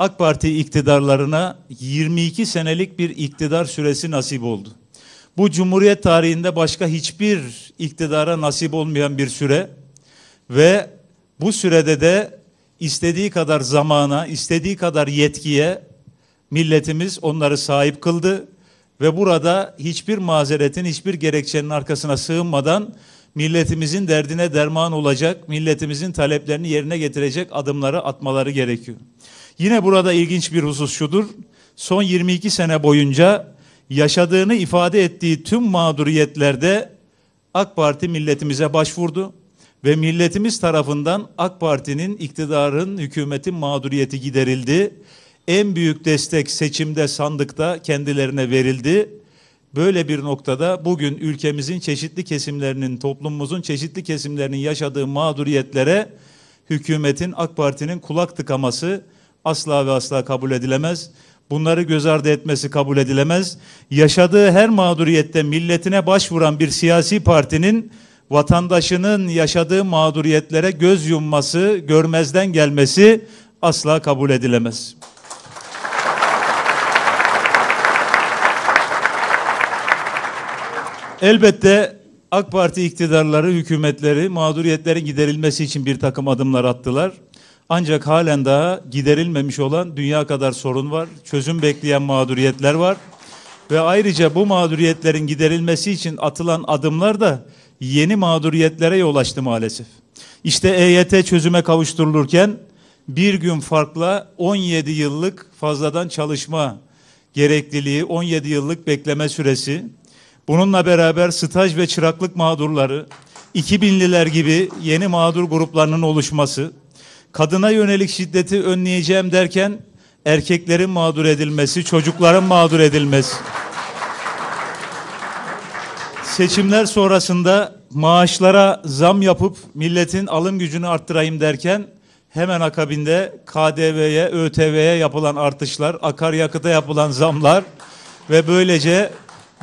AK Parti iktidarlarına 22 senelik bir iktidar süresi nasip oldu. Bu Cumhuriyet tarihinde başka hiçbir iktidara nasip olmayan bir süre ve bu sürede de istediği kadar zamana, istediği kadar yetkiye milletimiz onları sahip kıldı ve burada hiçbir mazeretin, hiçbir gerekçenin arkasına sığınmadan milletimizin derdine derman olacak, milletimizin taleplerini yerine getirecek adımları atmaları gerekiyor. Yine burada ilginç bir husus şudur. Son 22 sene boyunca yaşadığını ifade ettiği tüm mağduriyetlerde AK Parti milletimize başvurdu ve milletimiz tarafından AK Parti'nin iktidarın, hükümetin mağduriyeti giderildi. En büyük destek seçimde sandıkta kendilerine verildi. Böyle bir noktada bugün ülkemizin çeşitli kesimlerinin, toplumumuzun çeşitli kesimlerinin yaşadığı mağduriyetlere hükümetin, AK Parti'nin kulak tıkaması asla ve asla kabul edilemez. Bunları göz ardı etmesi kabul edilemez. Yaşadığı her mağduriyette milletine başvuran bir siyasi partinin vatandaşının yaşadığı mağduriyetlere göz yumması, görmezden gelmesi asla kabul edilemez. Elbette AK Parti iktidarları, hükümetleri mağduriyetlerin giderilmesi için bir takım adımlar attılar. Ancak halen daha giderilmemiş olan dünya kadar sorun var. Çözüm bekleyen mağduriyetler var. Ve ayrıca bu mağduriyetlerin giderilmesi için atılan adımlar da yeni mağduriyetlere yol açtı maalesef. İşte EYT çözüme kavuşturulurken bir gün farkla 17 yıllık fazladan çalışma gerekliliği, 17 yıllık bekleme süresi, bununla beraber staj ve çıraklık mağdurları, 2000'liler gibi yeni mağdur gruplarının oluşması, kadına yönelik şiddeti önleyeceğim derken erkeklerin mağdur edilmesi, çocukların mağdur edilmesi. Seçimler sonrasında maaşlara zam yapıp milletin alım gücünü arttırayım derken hemen akabinde KDV'ye, ÖTV'ye yapılan artışlar, akaryakıta yapılan zamlar ve böylece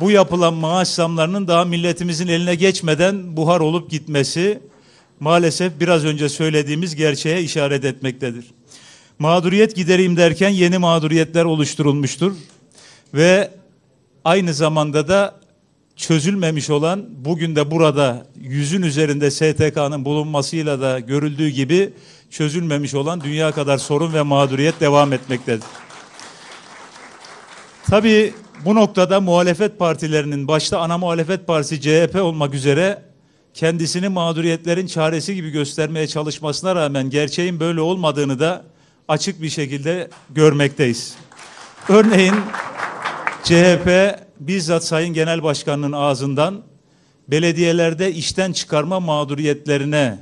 bu yapılan maaş zamlarının daha milletimizin eline geçmeden buhar olup gitmesi maalesef biraz önce söylediğimiz gerçeğe işaret etmektedir. Mağduriyet gidereyim derken yeni mağduriyetler oluşturulmuştur ve aynı zamanda da çözülmemiş olan bugün de burada yüzün üzerinde STK'nın bulunmasıyla da görüldüğü gibi çözülmemiş olan dünya kadar sorun ve mağduriyet devam etmektedir. Tabii bu noktada muhalefet partilerinin başta ana muhalefet partisi CHP olmak üzere kendisini mağduriyetlerin çaresi gibi göstermeye çalışmasına rağmen gerçeğin böyle olmadığını da açık bir şekilde görmekteyiz. Örneğin CHP bizzat Sayın Genel Başkanı'nın ağzından belediyelerde işten çıkarma mağduriyetlerine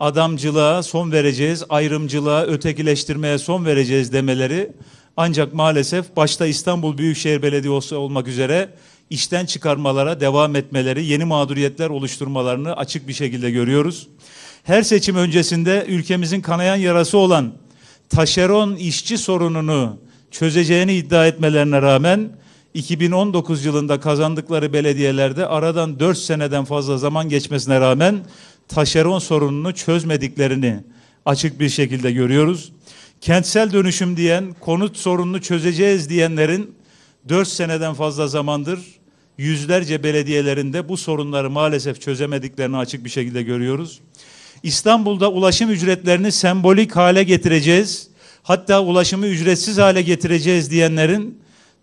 adamcılığa son vereceğiz, ayrımcılığa, ötekileştirmeye son vereceğiz demeleri ancak maalesef başta İstanbul Büyükşehir Belediyesi olmak üzere işten çıkarmalara devam etmeleri, yeni mağduriyetler oluşturmalarını açık bir şekilde görüyoruz. Her seçim öncesinde ülkemizin kanayan yarası olan taşeron işçi sorununu çözeceğini iddia etmelerine rağmen 2019 yılında kazandıkları belediyelerde aradan 4 seneden fazla zaman geçmesine rağmen taşeron sorununu çözmediklerini açık bir şekilde görüyoruz kentsel dönüşüm diyen, konut sorununu çözeceğiz diyenlerin dört seneden fazla zamandır yüzlerce belediyelerinde bu sorunları maalesef çözemediklerini açık bir şekilde görüyoruz. İstanbul'da ulaşım ücretlerini sembolik hale getireceğiz. Hatta ulaşımı ücretsiz hale getireceğiz diyenlerin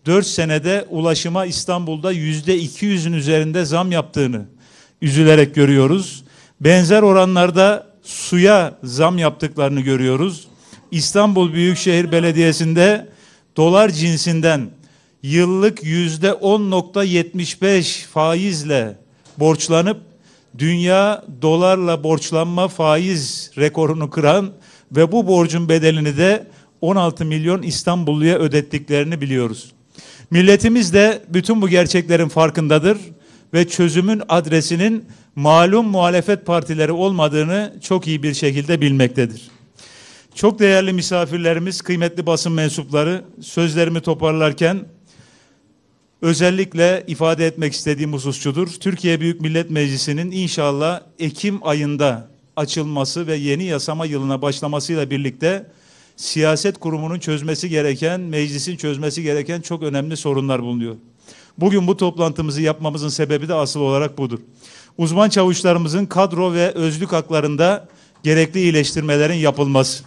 4 senede ulaşıma İstanbul'da yüzde %200'ün üzerinde zam yaptığını üzülerek görüyoruz. Benzer oranlarda suya zam yaptıklarını görüyoruz. İstanbul Büyükşehir Belediyesi'nde dolar cinsinden yıllık yüzde 10.75 faizle borçlanıp dünya dolarla borçlanma faiz rekorunu kıran ve bu borcun bedelini de 16 milyon İstanbulluya ödettiklerini biliyoruz. Milletimiz de bütün bu gerçeklerin farkındadır ve çözümün adresinin malum muhalefet partileri olmadığını çok iyi bir şekilde bilmektedir. Çok değerli misafirlerimiz, kıymetli basın mensupları sözlerimi toparlarken özellikle ifade etmek istediğim hususçudur. Türkiye Büyük Millet Meclisi'nin inşallah Ekim ayında açılması ve yeni yasama yılına başlamasıyla birlikte siyaset kurumunun çözmesi gereken, meclisin çözmesi gereken çok önemli sorunlar bulunuyor. Bugün bu toplantımızı yapmamızın sebebi de asıl olarak budur. Uzman çavuşlarımızın kadro ve özlük haklarında gerekli iyileştirmelerin yapılması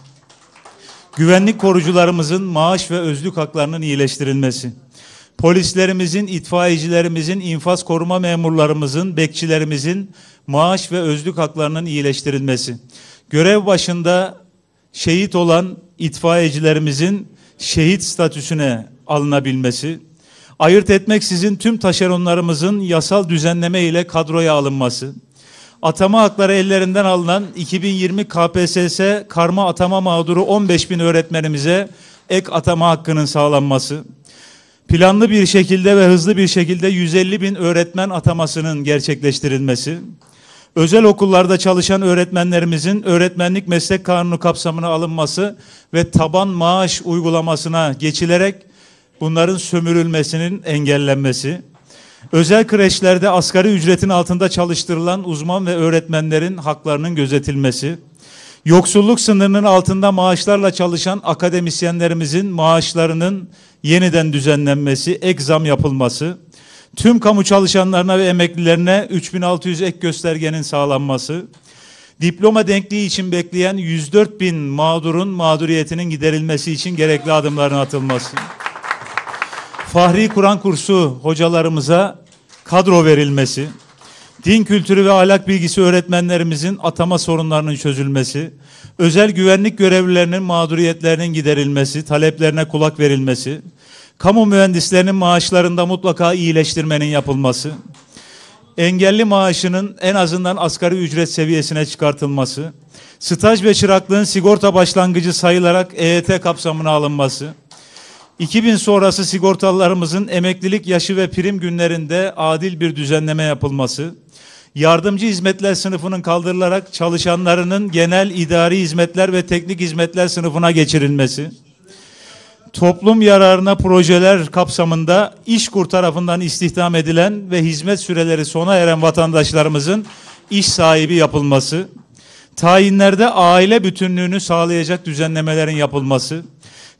güvenlik korucularımızın maaş ve özlük haklarının iyileştirilmesi, polislerimizin, itfaiyecilerimizin, infaz koruma memurlarımızın, bekçilerimizin maaş ve özlük haklarının iyileştirilmesi, görev başında şehit olan itfaiyecilerimizin şehit statüsüne alınabilmesi, ayırt sizin tüm taşeronlarımızın yasal düzenleme ile kadroya alınması, Atama hakları ellerinden alınan 2020 KPSS karma atama mağduru 15 bin öğretmenimize ek atama hakkının sağlanması, planlı bir şekilde ve hızlı bir şekilde 150 bin öğretmen atamasının gerçekleştirilmesi, özel okullarda çalışan öğretmenlerimizin öğretmenlik meslek kanunu kapsamına alınması ve taban maaş uygulamasına geçilerek bunların sömürülmesinin engellenmesi, Özel kreşlerde asgari ücretin altında çalıştırılan uzman ve öğretmenlerin haklarının gözetilmesi, yoksulluk sınırının altında maaşlarla çalışan akademisyenlerimizin maaşlarının yeniden düzenlenmesi, ek zam yapılması, tüm kamu çalışanlarına ve emeklilerine 3600 ek göstergenin sağlanması, diploma denkliği için bekleyen 104 bin mağdurun mağduriyetinin giderilmesi için gerekli adımların atılması. Fahri Kur'an kursu hocalarımıza kadro verilmesi, din kültürü ve ahlak bilgisi öğretmenlerimizin atama sorunlarının çözülmesi, özel güvenlik görevlilerinin mağduriyetlerinin giderilmesi, taleplerine kulak verilmesi, kamu mühendislerinin maaşlarında mutlaka iyileştirmenin yapılması, engelli maaşının en azından asgari ücret seviyesine çıkartılması, staj ve çıraklığın sigorta başlangıcı sayılarak EYT kapsamına alınması, 2000 sonrası sigortalılarımızın emeklilik yaşı ve prim günlerinde adil bir düzenleme yapılması, yardımcı hizmetler sınıfının kaldırılarak çalışanlarının genel idari hizmetler ve teknik hizmetler sınıfına geçirilmesi, toplum yararına projeler kapsamında İşkur tarafından istihdam edilen ve hizmet süreleri sona eren vatandaşlarımızın iş sahibi yapılması, tayinlerde aile bütünlüğünü sağlayacak düzenlemelerin yapılması,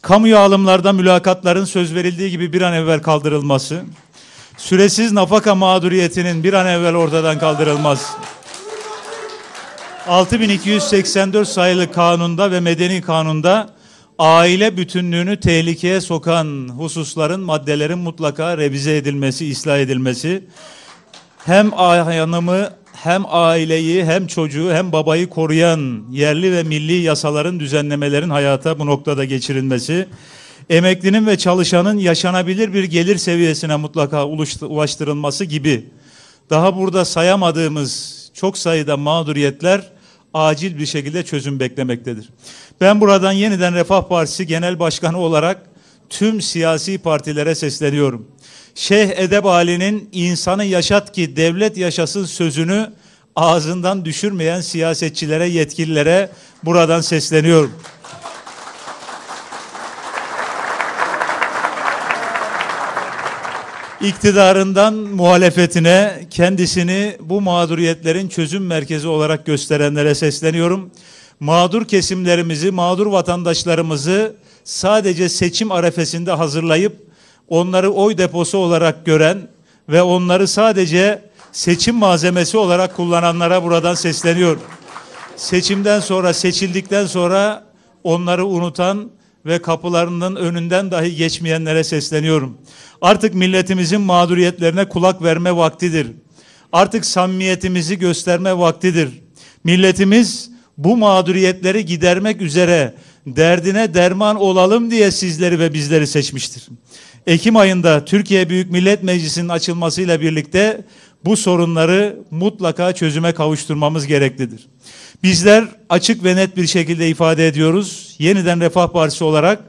Kamu alımlarda mülakatların söz verildiği gibi bir an evvel kaldırılması, süresiz nafaka mağduriyetinin bir an evvel ortadan kaldırılması, 6284 sayılı kanunda ve medeni kanunda aile bütünlüğünü tehlikeye sokan hususların, maddelerin mutlaka revize edilmesi, ıslah edilmesi, hem hanımı hem aileyi hem çocuğu hem babayı koruyan yerli ve milli yasaların düzenlemelerin hayata bu noktada geçirilmesi, emeklinin ve çalışanın yaşanabilir bir gelir seviyesine mutlaka ulaştırılması gibi daha burada sayamadığımız çok sayıda mağduriyetler acil bir şekilde çözüm beklemektedir. Ben buradan yeniden Refah Partisi Genel Başkanı olarak tüm siyasi partilere sesleniyorum. Şeyh Edeb Ali'nin insanı yaşat ki devlet yaşasın sözünü ağzından düşürmeyen siyasetçilere, yetkililere buradan sesleniyorum. İktidarından muhalefetine kendisini bu mağduriyetlerin çözüm merkezi olarak gösterenlere sesleniyorum. Mağdur kesimlerimizi, mağdur vatandaşlarımızı sadece seçim arefesinde hazırlayıp onları oy deposu olarak gören ve onları sadece seçim malzemesi olarak kullananlara buradan sesleniyorum. Seçimden sonra, seçildikten sonra onları unutan ve kapılarının önünden dahi geçmeyenlere sesleniyorum. Artık milletimizin mağduriyetlerine kulak verme vaktidir. Artık samimiyetimizi gösterme vaktidir. Milletimiz bu mağduriyetleri gidermek üzere derdine derman olalım diye sizleri ve bizleri seçmiştir. Ekim ayında Türkiye Büyük Millet Meclisi'nin açılmasıyla birlikte bu sorunları mutlaka çözüme kavuşturmamız gereklidir. Bizler açık ve net bir şekilde ifade ediyoruz. Yeniden Refah Partisi olarak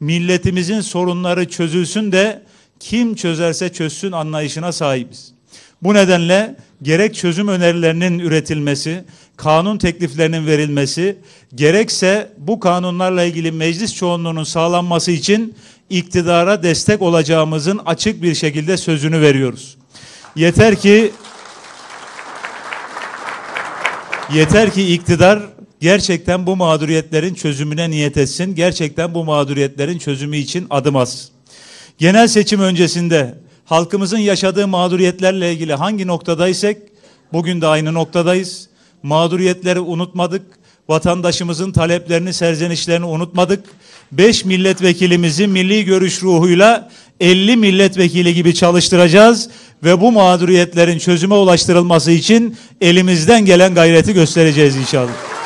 milletimizin sorunları çözülsün de kim çözerse çözsün anlayışına sahibiz. Bu nedenle gerek çözüm önerilerinin üretilmesi, kanun tekliflerinin verilmesi, gerekse bu kanunlarla ilgili meclis çoğunluğunun sağlanması için iktidara destek olacağımızın açık bir şekilde sözünü veriyoruz. Yeter ki yeter ki iktidar gerçekten bu mağduriyetlerin çözümüne niyet etsin. Gerçekten bu mağduriyetlerin çözümü için adım atsın. Genel seçim öncesinde halkımızın yaşadığı mağduriyetlerle ilgili hangi noktadaysak bugün de aynı noktadayız. Mağduriyetleri unutmadık. Vatandaşımızın taleplerini, serzenişlerini unutmadık. 5 milletvekilimizi milli görüş ruhuyla 50 milletvekili gibi çalıştıracağız ve bu mağduriyetlerin çözüme ulaştırılması için elimizden gelen gayreti göstereceğiz inşallah.